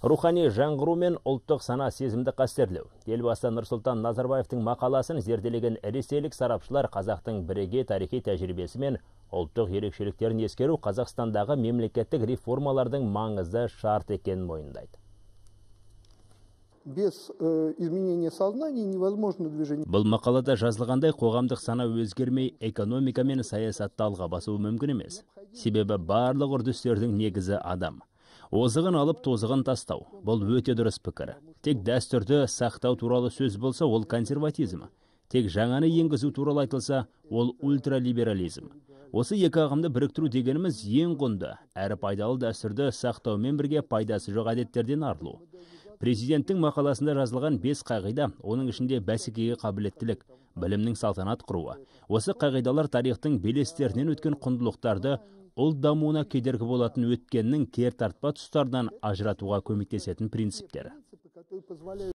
рухани жаңғыру мен ұлттық сана сезімді қастерлеу елбасы нұрсұлтан назарбаевтың мақаласын зерделеген ресейлік сарапшылар қазақтың бірегей тарихи тәжірибесі мен ұлттық ерекшеліктерін ескеру қазақстандағы мемлекеттік реформалардың маңызды шарт екенін мойындайды без э, изменения сознания невозможно движение бұл мақалада жазылғандай қоғамдық сана өзгермей экономика мен саясатты алға басуы мүмкін емес себебі барлық үрдістердің негізі адам озығын алып тозығын тастау бұл өте дұрыс пікір тек дәстүрді сақтау туралы сөз болса ол консерватизм тек жаңаны енгізу туралы айтылса ол ультралиберализм осы екі ағымды біріктіру дегеніміз ең құнды әрі пайдалы дәстүрді сақтаумен бірге пайдасы жоқ әдеттерден арылу президенттің мақаласында жазылған 5 қағида оның ішінде бәсекеге қабілеттілік білімнің салтанат құруы осы қағидалар тарихтың белестерінен өткен құндылықтарды ұлт дамуына кедергі болатын өткеннің кер тартпа тұстардан ажыратуға көмектесетін принциптер